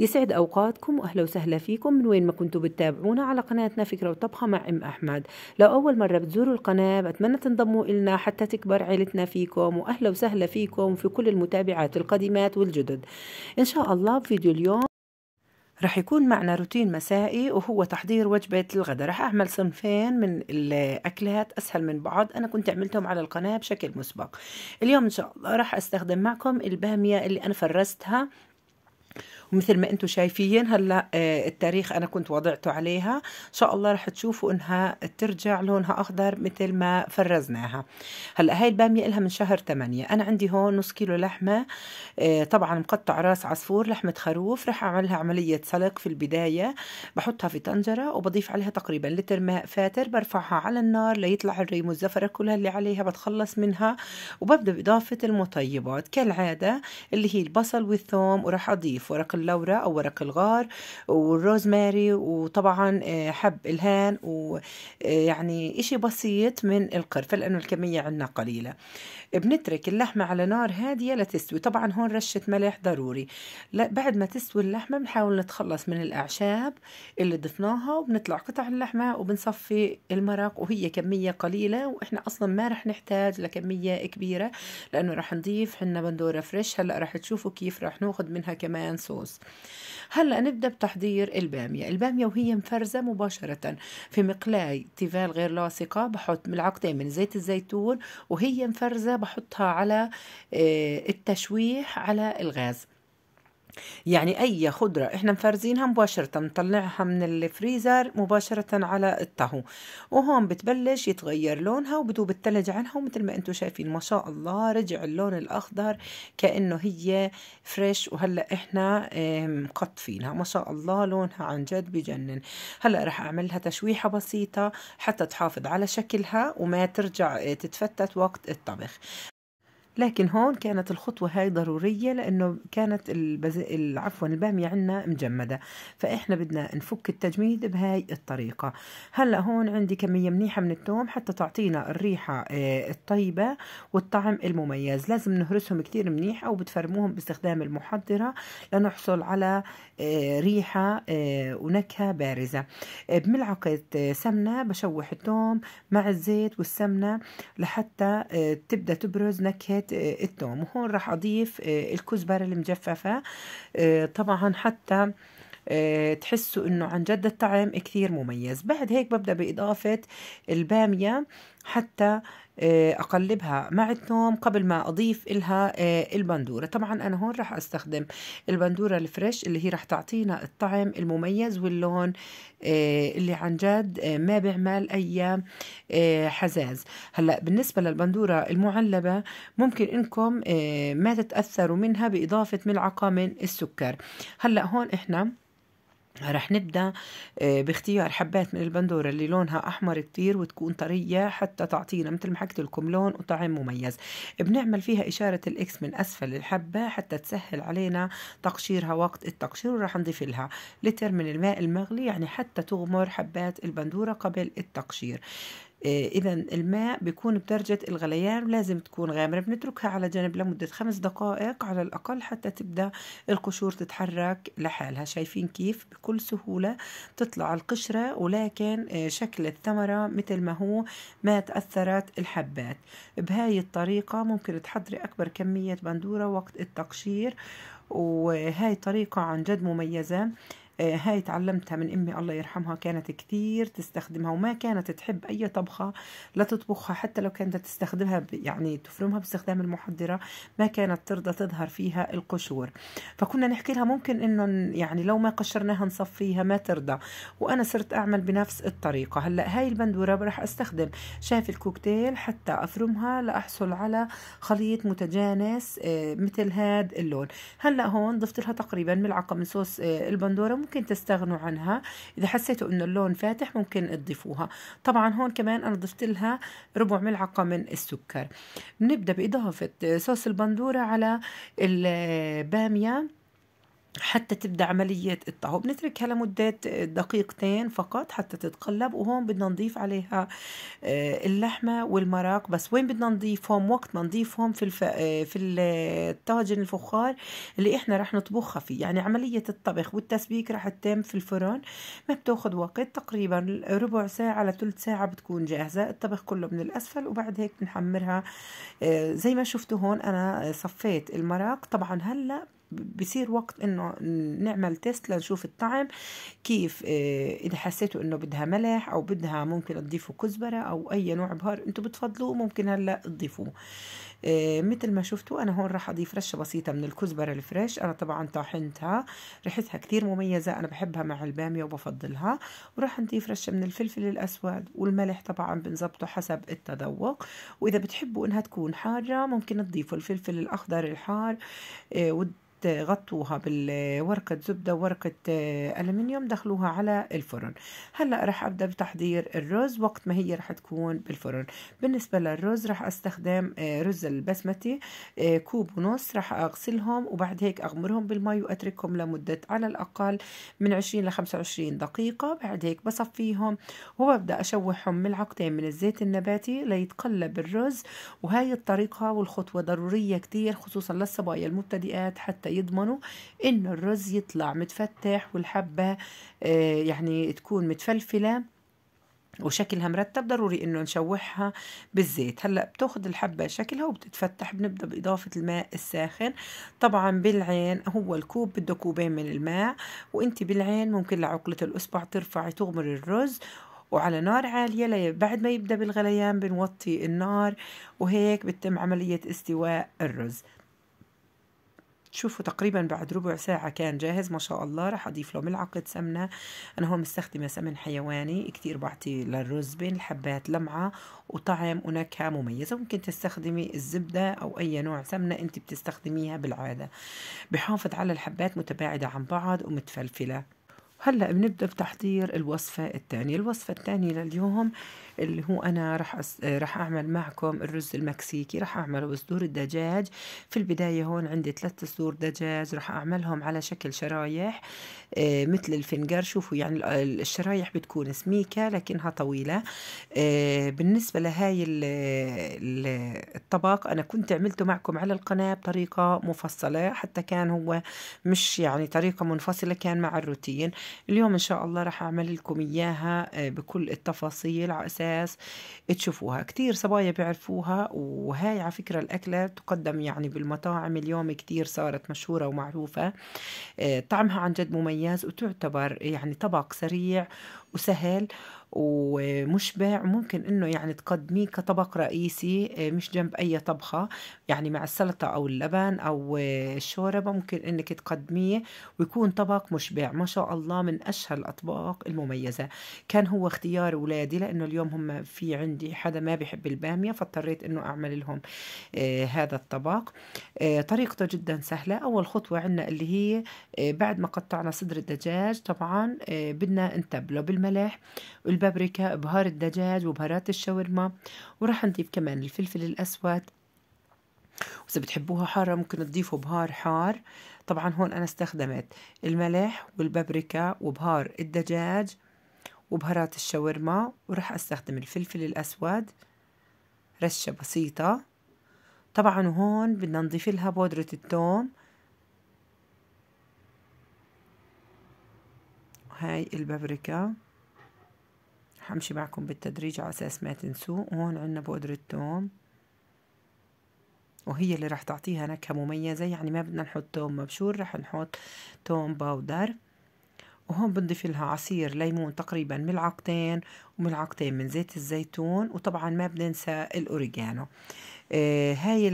يسعد أوقاتكم وأهلا وسهلا فيكم من وين ما كنتوا بتتابعونا على قناتنا فكرة وطبخة مع أم أحمد لو أول مرة بتزوروا القناة بتمنى تنضموا إلنا حتى تكبر عيلتنا فيكم وأهلا وسهلا فيكم في كل المتابعات القديمات والجدد إن شاء الله بفيديو اليوم رح يكون معنا روتين مسائي وهو تحضير وجبة الغداء رح أعمل صنفين من الأكلات أسهل من بعض أنا كنت عملتهم على القناة بشكل مسبق اليوم إن شاء الله رح أستخدم معكم البامية اللي أنا فرستها ومثل ما انتم شايفين هلا آه، التاريخ انا كنت وضعته عليها ان شاء الله رح تشوفوا انها ترجع لونها اخضر مثل ما فرزناها هلا هاي الباميه لها من شهر 8 انا عندي هون نص كيلو لحمه آه، طبعا مقطع راس عصفور لحمه خروف رح اعملها عمليه سلق في البدايه بحطها في طنجره وبضيف عليها تقريبا لتر ماء فاتر برفعها على النار ليطلع الريم والزفره كلها اللي عليها بتخلص منها وببدا باضافه المطيبات كالعاده اللي هي البصل والثوم وراح اضيف ورق اللورا أو ورق الغار والروزماري وطبعا آه، حب الهان ويعني آه، إشي بسيط من القرفة لأنه الكمية عندنا قليلة بنترك اللحمة على نار هادية لتستوي طبعا هون رشة ملح ضروري لا بعد ما تستوي اللحمة بنحاول نتخلص من الأعشاب اللي ضفناها وبنطلع قطع اللحمة وبنصفي المرق وهي كمية قليلة وإحنا أصلا ما رح نحتاج لكمية كبيرة لأنه رح نضيف حنا بندورة فريش هلأ رح تشوفوا كيف رح ناخذ منها كمان صوص ونص هلا نبدا بتحضير الباميه الباميه وهي مفرزه مباشره في مقلاي تيفال غير لاصقه بحط ملعقتين من زيت الزيتون وهي مفرزه بحطها على آه، التشويح على الغاز يعني أي خضرة إحنا مفرزينها مباشرة نطلعها من الفريزر مباشرة على الطهو وهون بتبلش يتغير لونها وبدوب التلج عنها ومثل ما أنتم شايفين ما شاء الله رجع اللون الأخضر كأنه هي فريش وهلأ إحنا مقطفينها ما شاء الله لونها عن جد بجنن هلأ رح أعملها تشويحة بسيطة حتى تحافظ على شكلها وما ترجع آه، تتفتت وقت الطبخ لكن هون كانت الخطوة هاي ضرورية لأنه كانت البز... عفوا البامية عندنا مجمدة فإحنا بدنا نفك التجميد بهاي الطريقة هلأ هون عندي كمية منيحة من التوم حتى تعطينا الريحة آه، الطيبة والطعم المميز لازم نهرسهم كتير منيح أو بتفرموهم باستخدام المحضرة لنحصل على آه، ريحة آه، ونكهة بارزة بملعقة سمنة بشوح التوم مع الزيت والسمنة لحتى تبدأ تبرز نكهة حلقات آه، التوم وهون راح أضيف آه، الكزبرة المجففة آه، طبعا حتى تحسوا انه عن جد الطعم كثير مميز بعد هيك ببدا باضافه الباميه حتى آه، أقلبها مع الثوم قبل ما أضيف إلها آه، البندورة طبعا أنا هون راح أستخدم البندورة الفريش اللي هي راح تعطينا الطعم المميز واللون آه، اللي عن جد ما بيعمل أي حزاز هلأ بالنسبة للبندورة المعلبة ممكن إنكم ما تتأثروا منها بإضافة ملعقة من السكر هلأ هون إحنا رح نبدأ آه، باختيار حبات من البندورة اللي لونها أحمر كتير وتكون طرية حتى تعطينا مثل ما حكيت لكم لون وطعم مميز بنعمل فيها إشارة الإكس من أسفل الحبة حتى تسهل علينا تقشيرها وقت التقشير وراح نضيف لها لتر من الماء المغلي يعني حتى تغمر حبات البندورة قبل التقشير آه، إذا الماء بيكون بدرجة الغليان ولازم تكون غامرة بنتركها على جنب لمدة خمس دقائق على الأقل حتى تبدأ القشور تتحرك لحالها شايفين كيف بكل سهولة تطلع القشرة ولكن آه، شكل الثمرة مثل ما هو ما تأثرت الحبات بهاي الطريقة ممكن تحضري أكبر كمية بندورة وقت التقشير وهاي طريقة عن جد مميزة آه، هاي تعلمتها من امي الله يرحمها كانت كثير تستخدمها وما كانت تحب اي طبخه لا تطبخها حتى لو كانت تستخدمها يعني تفرمها باستخدام المحضره ما كانت ترضى تظهر فيها القشور فكنا نحكي لها ممكن انه يعني لو ما قشرناها نصفيها ما ترضى وانا صرت اعمل بنفس الطريقه هلا هاي البندوره راح استخدم شاف الكوكتيل حتى افرمها لاحصل على خليط متجانس آه، مثل هذا اللون هلا هون ضفت لها تقريبا ملعقه من صوص آه، البندوره ممكن تستغنوا عنها إذا حسيتوا إنه اللون فاتح ممكن تضيفوها طبعا هون كمان أنا ضفت لها ربع ملعقة من السكر بنبدأ بإضافة صوص البندورة على البامية حتى تبدأ عملية الطهو بنتركها لمدة دقيقتين فقط حتى تتقلب وهون بدنا نضيف عليها آه، اللحمة والمراق بس وين بدنا نضيفهم وقت ما نضيفهم في الف... آه، في الطاجن الفخار اللي احنا رح نطبخها فيه يعني عملية الطبخ والتسبيك رح تتم في الفرن ما بتاخد وقت تقريبا ربع ساعة لثلث ساعة بتكون جاهزة الطبخ كله من الأسفل وبعد هيك بنحمرها آه، زي ما شفتوا هون أنا صفيت المراق طبعا هلأ بصير وقت انه نعمل تيست لنشوف الطعم كيف آه، اذا حسيتوا انه بدها ملح او بدها ممكن تضيفوا كزبره او اي نوع بهار انتم بتفضلوه ممكن هلا تضيفوه آه، مثل ما شفتوا انا هون راح اضيف رشه بسيطه من الكزبره الفريش انا طبعا طاحنتها ريحتها كتير مميزه انا بحبها مع الباميه وبفضلها وراح نضيف رشه من الفلفل الاسود والملح طبعا بنظبطه حسب التذوق واذا بتحبوا انها تكون حاره ممكن تضيفوا الفلفل الاخضر الحار آه، غطوها بالورقة زبدة وورقة آه، ألمنيوم دخلوها على الفرن هلأ راح أبدأ بتحضير الرز وقت ما هي راح تكون بالفرن بالنسبة للرز راح أستخدم آه، رز البسمتي آه، كوب ونص راح أغسلهم وبعد هيك أغمرهم بالماء وأتركهم لمدة على الأقل من 20 ل 25 دقيقة بعد هيك بصفيهم وببدأ أشوحهم ملعقتين من الزيت النباتي ليتقلب الرز وهاي الطريقة والخطوة ضرورية كتير خصوصا للصبايا المبتدئات حتى يضمنوا ان الرز يطلع متفتح والحبه آه، يعني تكون متفلفله وشكلها مرتب ضروري انه نشوحها بالزيت هلا بتاخذ الحبه شكلها وبتتفتح بنبدا باضافه الماء الساخن طبعا بالعين هو الكوب بده كوبين من الماء وانت بالعين ممكن لعقله الاصبع ترفعي تغمري الرز وعلى نار عالية بعد ما يبدأ بالغليان بنوطي النار وهيك بتتم عملية استواء الرز تشوفوا تقريبا بعد ربع ساعة كان جاهز ما شاء الله راح أضيف له ملعقة سمنة أنا هون مستخدمة سمن حيواني كتير بعطي للرز بين الحبات لمعة وطعم ونكهة مميزة ممكن تستخدمي الزبدة أو أي نوع سمنة أنت بتستخدميها بالعادة بحافظ على الحبات متباعدة عن بعض ومتفلفلة هلأ بنبدأ بتحضير الوصفة الثانية الوصفة الثانية لليوم اللي هو انا راح أس... راح اعمل معكم الرز المكسيكي راح اعمله بصدور الدجاج في البدايه هون عندي ثلاث صدور دجاج راح اعملهم على شكل شرايح آه، مثل الفنجر شوفوا يعني الشرايح بتكون سميكه لكنها طويله آه، بالنسبه لهاي الطبق انا كنت عملته معكم على القناه بطريقه مفصله حتى كان هو مش يعني طريقه منفصله كان مع الروتين اليوم ان شاء الله راح اعمل لكم اياها آه، بكل التفاصيل على اساس الناس تشوفوها كتير صبايا بيعرفوها وهاي على فكرة الأكلة تقدم يعني بالمطاعم اليوم كتير صارت مشهورة ومعروفة آه، طعمها عن جد مميز وتعتبر يعني طبق سريع وسهل ومشبع وممكن انه يعني تقدميه كطبق رئيسي آه، مش جنب اي طبخه يعني مع السلطه او اللبن او آه، الشوربه ممكن انك تقدميه ويكون طبق مشبع ما شاء الله من اشهر الاطباق المميزه كان هو اختيار اولادي لانه اليوم هم في عندي حدا ما بيحب الباميه فاضطريت انه اعمل لهم آه، هذا الطبق طريقته جدا سهله اول خطوه عندنا اللي هي بعد ما قطعنا صدر الدجاج طبعا بدنا نتبله بالملح البابريكا بهار الدجاج وبهارات الشاورما وراح نضيف كمان الفلفل الأسود وإذا بتحبوها حارة ممكن تضيفوا بهار حار طبعا هون أنا استخدمت الملح والبابريكا وبهار الدجاج وبهارات الشاورما وراح استخدم الفلفل الأسود رشة بسيطة طبعا هون بدنا نضيف لها بودرة الثوم هاي البابريكا حمشي معكم بالتدريج على أساس ما تنسوا وهون عنا بودرة توم وهي اللي راح تعطيها نكهة مميزة يعني ما بدنا نحط توم مبشور راح نحط توم باودر وهون بنضيف لها عصير ليمون تقريبا ملعقتين وملعقتين من زيت الزيتون وطبعا ما بننسى الأوريجانو آه هاي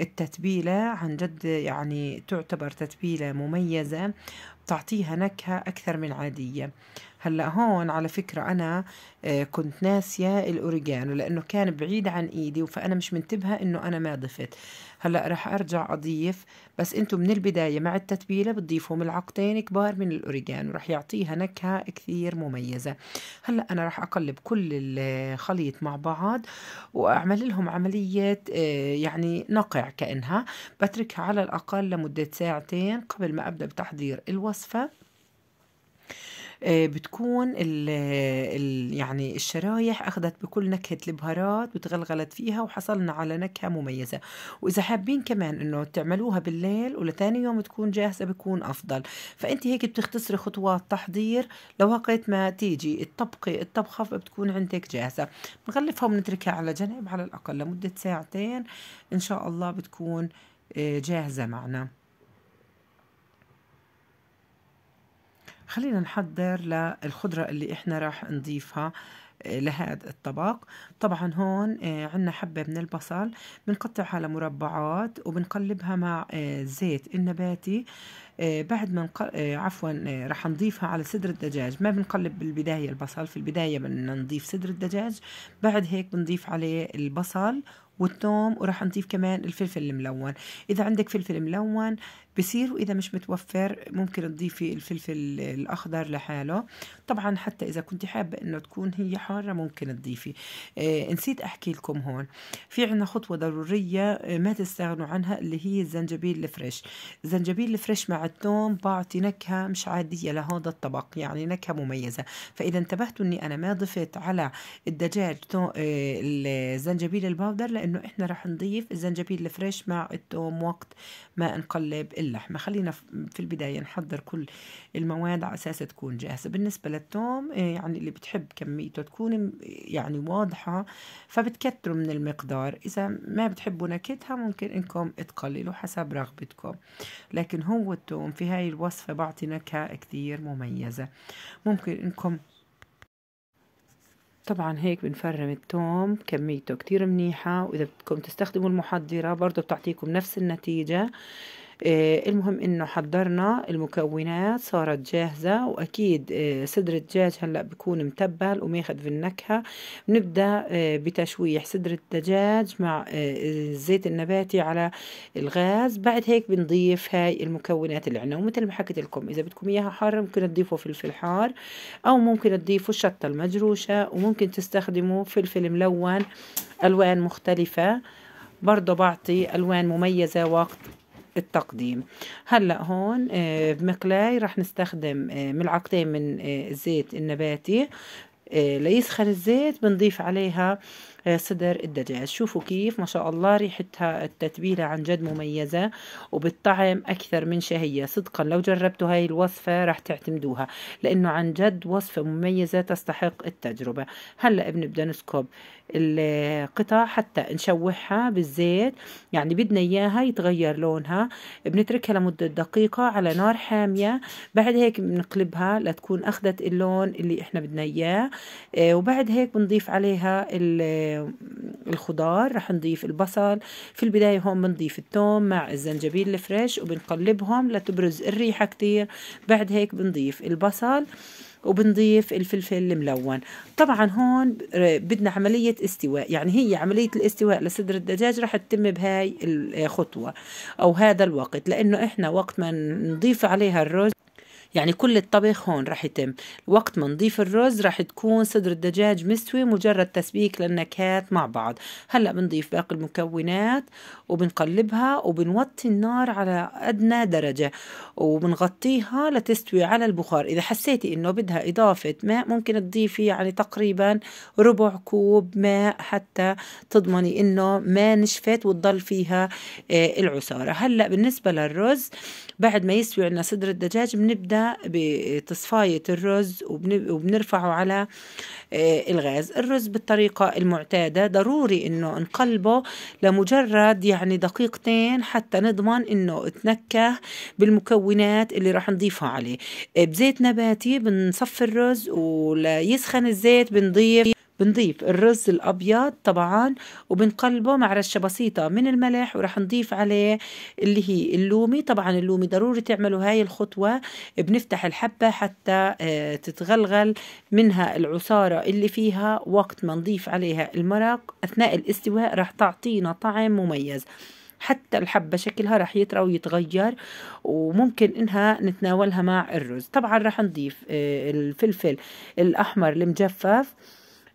التتبيلة عن جد يعني تعتبر تتبيلة مميزة بتعطيها نكهة أكثر من عادية هلا هون على فكرة أنا آه، كنت ناسية الأوريجانو لأنه كان بعيد عن إيدي فأنا مش منتبهة إنه أنا ما ضفت هلا رح أرجع أضيف بس أنتم من البداية مع التتبيلة بتضيفوا ملعقتين كبار من الأوريجانو رح يعطيها نكهة كثير مميزة هلا أنا رح أقلب كل الخليط مع بعض وأعمل لهم عملية آه، يعني نقع كأنها بتركها على الأقل لمدة ساعتين قبل ما أبدأ بتحضير الوصفة آه، بتكون ال الـ يعني الشرايح أخذت بكل نكهة البهارات وتغلغلت فيها وحصلنا على نكهة مميزة وإذا حابين كمان إنه تعملوها بالليل ولثاني يوم تكون جاهزة بكون أفضل فأنت هيك بتختصري خطوات تحضير لوقت ما تيجي الطبقة الطبخة بتكون عندك جاهزة بنغلفها ونتركها على جنب على الأقل لمدة ساعتين إن شاء الله بتكون آه، جاهزة معنا خلينا نحضر للخضرة اللي احنا راح نضيفها آه، لهذا الطبق طبعا هون آه، عندنا حبة من البصل بنقطعها لمربعات وبنقلبها مع الزيت آه، النباتي بعد ما نق... عفوا رح نضيفها على صدر الدجاج ما بنقلب بالبداية البصل في البداية بدنا نضيف صدر الدجاج بعد هيك بنضيف عليه البصل والثوم وراح نضيف كمان الفلفل الملون اذا عندك فلفل ملون بصير واذا مش متوفر ممكن تضيفي الفلفل الاخضر لحاله طبعا حتى اذا كنت حابه انه تكون هي حاره ممكن تضيفي آه نسيت احكي لكم هون في عنا خطوه ضروريه آه، ما تستغنوا عنها اللي هي الزنجبيل الفريش الزنجبيل الفريش مع الثوم بعطي نكهه مش عاديه لهذا الطبق يعني نكهه مميزه فاذا انتبهتوا اني انا ما ضفت على الدجاج آه الزنجبيل الباودر لانه انه احنا رح نضيف الزنجبيل الفريش مع الثوم وقت ما نقلب اللحمه خلينا في البدايه نحضر كل المواد على اساس تكون جاهزه بالنسبه للثوم إيه، يعني اللي بتحب كميته تكون يعني واضحه فبتكتروا من المقدار اذا ما بتحبوا نكهتها ممكن انكم تقللوا حسب رغبتكم لكن هو الثوم في هاي الوصفه بعطي نكهه كثير مميزه ممكن انكم طبعا هيك بنفرم التوم كميته كتير منيحة وإذا بدكم تستخدموا المحضرة برضو بتعطيكم نفس النتيجة آه، المهم انه حضرنا المكونات صارت جاهزة واكيد آه، صدر الدجاج هلأ بيكون متبل وماخد في النكهة بنبدأ آه، بتشويح صدر الدجاج مع الزيت النباتي على الغاز بعد هيك بنضيف هاي المكونات اللي عنا ومثل ما حكيت لكم اذا بدكم اياها حارة ممكن تضيفوا فلفل حار او ممكن تضيفوا الشطة المجروشة وممكن تستخدموا فلفل ملون الوان مختلفة برضه بعطي الوان مميزة وقت التقديم هلا هون آه، بمقلاي رح نستخدم آه، ملعقتين من آه، الزيت النباتي ليسخن الزيت بنضيف عليها آه، صدر الدجاج شوفوا كيف ما شاء الله ريحتها التتبيلة عن جد مميزة وبالطعم أكثر من شهية صدقا لو جربتوا هاي الوصفة راح تعتمدوها لأنه عن جد وصفة مميزة تستحق التجربة هلأ بنبدأ نسكب القطع حتى نشوحها بالزيت يعني بدنا إياها يتغير لونها بنتركها لمدة دقيقة على نار حامية بعد هيك بنقلبها لتكون أخذت اللون اللي إحنا بدنا إياه آه، وبعد هيك بنضيف عليها الخضار رح نضيف البصل في البداية هون بنضيف الثوم مع الزنجبيل الفريش وبنقلبهم لتبرز الريحة كتير بعد هيك بنضيف البصل وبنضيف الفلفل الملون طبعا هون بدنا عملية استواء يعني هي عملية الاستواء لصدر الدجاج رح تتم بهاي الخطوة أو هذا الوقت لأنه إحنا وقت ما نضيف عليها الرز يعني كل الطبخ هون رح يتم وقت ما نضيف الرز رح تكون صدر الدجاج مستوي مجرد تسبيك للنكهات مع بعض هلا بنضيف باقي المكونات وبنقلبها وبنوطي النار على ادنى درجه وبنغطيها لتستوي على البخار اذا حسيتي انه بدها اضافه ماء ممكن تضيفي يعني تقريبا ربع كوب ماء حتى تضمني انه ما نشفت وتضل فيها آه، العصاره هلا بالنسبه للرز بعد ما يستوي عندنا صدر الدجاج بنبدا بتصفاية الرز وبنرفعه على آه، الغاز الرز بالطريقة المعتادة ضروري انه نقلبه لمجرد يعني دقيقتين حتى نضمن انه تنكه بالمكونات اللي راح نضيفها عليه آه، بزيت نباتي بنصفي الرز وليسخن الزيت بنضيف بنضيف الرز الأبيض طبعا وبنقلبه مع رشة بسيطة من الملح وراح نضيف عليه اللي هي اللومي طبعا اللومي ضروري تعملوا هاي الخطوة بنفتح الحبة حتى آه، تتغلغل منها العصارة اللي فيها وقت ما نضيف عليها المرق أثناء الاستواء راح تعطينا طعم مميز حتى الحبة شكلها رح يطرى ويتغير وممكن انها نتناولها مع الرز طبعا رح نضيف آه، الفلفل الأحمر المجفف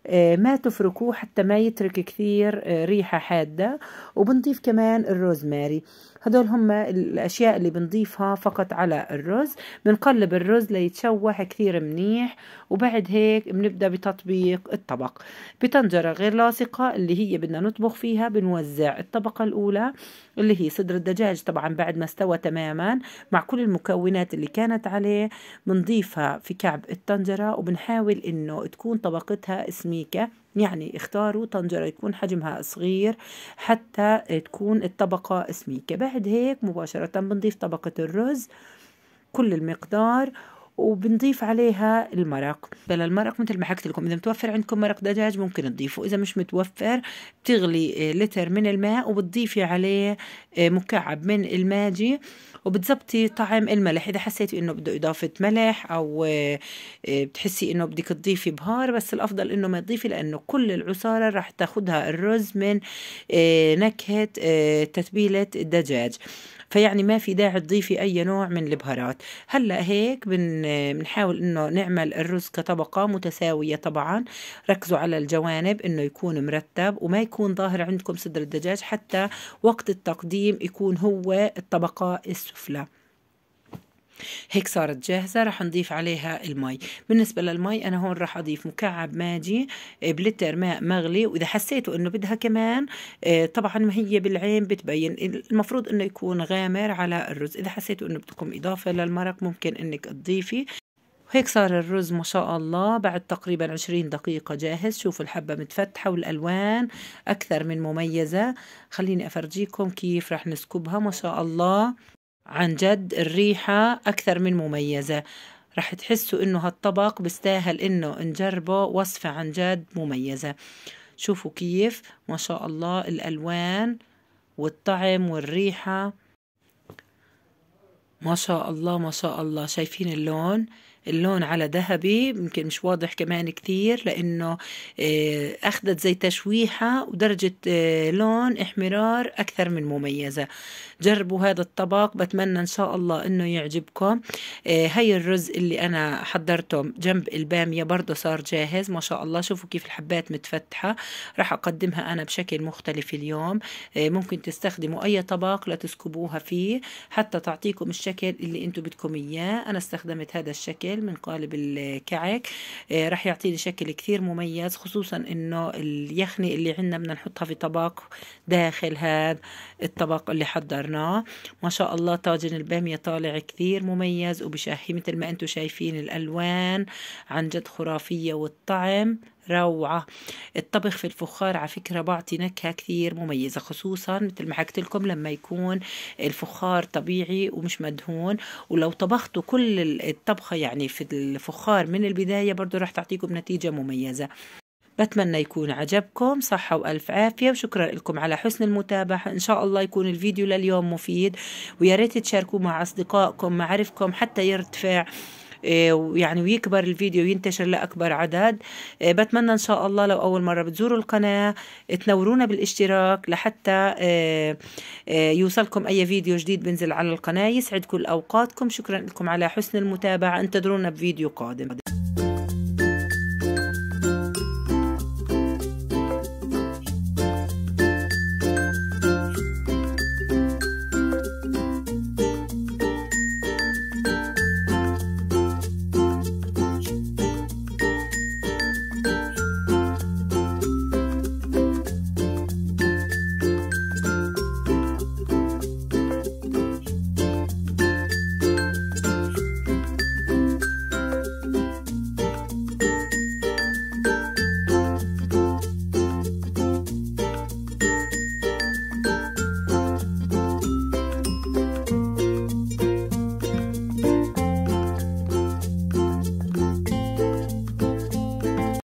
آه، ما تفركوه حتى ما يترك كثير آه، ريحة حادة وبنضيف كمان الروزماري هدول هم الأشياء اللي بنضيفها فقط على الرز بنقلب الرز ليتشوح كثير منيح وبعد هيك بنبدأ بتطبيق الطبق بطنجرة غير لاصقة اللي هي بدنا نطبخ فيها بنوزع الطبقة الأولى اللي هي صدر الدجاج طبعا بعد ما استوى تماما مع كل المكونات اللي كانت عليه بنضيفها في كعب الطنجرة وبنحاول إنه تكون طبقتها سميكة يعني اختاروا طنجرة يكون حجمها صغير حتى تكون الطبقة سميكة بعد هيك مباشرة بنضيف طبقة الرز كل المقدار وبنضيف عليها المرق بلا المرق مثل ما حكيت لكم اذا متوفر عندكم مرق دجاج ممكن تضيفه اذا مش متوفر بتغلي لتر من الماء وبتضيفي عليه مكعب من الماجي وبتظبطي طعم الملح اذا حسيتي انه بده اضافه ملح او آه، آه، بتحسي انه بدك تضيفي بهار بس الافضل انه ما تضيفي لانه كل العصاره راح تاخذها الرز من آه، نكهه تتبيله الدجاج فيعني ما في داعي تضيفي أي نوع من البهارات هلا هيك بنحاول إنه نعمل الرز كطبقة متساوية طبعا ركزوا على الجوانب إنه يكون مرتب وما يكون ظاهر عندكم صدر الدجاج حتى وقت التقديم يكون هو الطبقة السفلى هيك صارت جاهزة رح نضيف عليها المي بالنسبة للمي أنا هون رح أضيف مكعب ماجي آه، بلتر ماء مغلي وإذا حسيتوا أنه بدها كمان آه، طبعا ما هي بالعين بتبين المفروض أنه يكون غامر على الرز إذا حسيتوا أنه بدكم إضافة للمرق ممكن أنك تضيفي هيك صار الرز ما شاء الله بعد تقريبا 20 دقيقة جاهز شوفوا الحبة متفتحة والألوان أكثر من مميزة خليني أفرجيكم كيف رح نسكبها ما شاء الله عن جد الريحة أكثر من مميزة رح تحسوا إنه هالطبق بستاهل إنه نجربه وصفة عن جد مميزة شوفوا كيف ما شاء الله الألوان والطعم والريحة ما شاء الله ما شاء الله شايفين اللون اللون على ذهبي يمكن مش واضح كمان كثير لأنه آه، أخذت زي تشويحة ودرجة آه، لون احمرار أكثر من مميزة جربوا هذا الطبق بتمنى إن شاء الله إنه يعجبكم هي آه، الرز اللي أنا حضرته جنب البامية برضه صار جاهز ما شاء الله شوفوا كيف الحبات متفتحة راح أقدمها أنا بشكل مختلف اليوم ممكن تستخدموا أي طبق لتسكبوها فيه حتى تعطيكم الشكل اللي أنتم بدكم إياه أنا استخدمت هذا الشكل الداخل من قالب الكعك آه، رح يعطيني شكل كثير مميز خصوصا انه اليخني اللي عندنا بدنا نحطها في طبق داخل هذا الطبق اللي حضرناه ما شاء الله طاجن البامية طالع كثير مميز وبشهي مثل ما انتم شايفين الالوان عن جد خرافية والطعم روعة الطبخ في الفخار على فكرة بعطي نكهة كثير مميزة خصوصا مثل ما حكيت لكم لما يكون الفخار طبيعي ومش مدهون ولو طبختوا كل الطبخة يعني في الفخار من البداية برضو راح تعطيكم نتيجة مميزة بتمنى يكون عجبكم صحة وألف عافية وشكرا لكم على حسن المتابعة إن شاء الله يكون الفيديو لليوم مفيد ويا ريت تشاركوه مع أصدقائكم معارفكم حتى يرتفع إيه، ويعني ويكبر الفيديو وينتشر لاكبر عدد إيه، بتمنى ان شاء الله لو اول مره بتزوروا القناه تنورونا بالاشتراك لحتى إيه، يوصلكم اي فيديو جديد بنزل على القناه يسعد كل اوقاتكم شكرا لكم على حسن المتابعه انتظرونا بفيديو قادم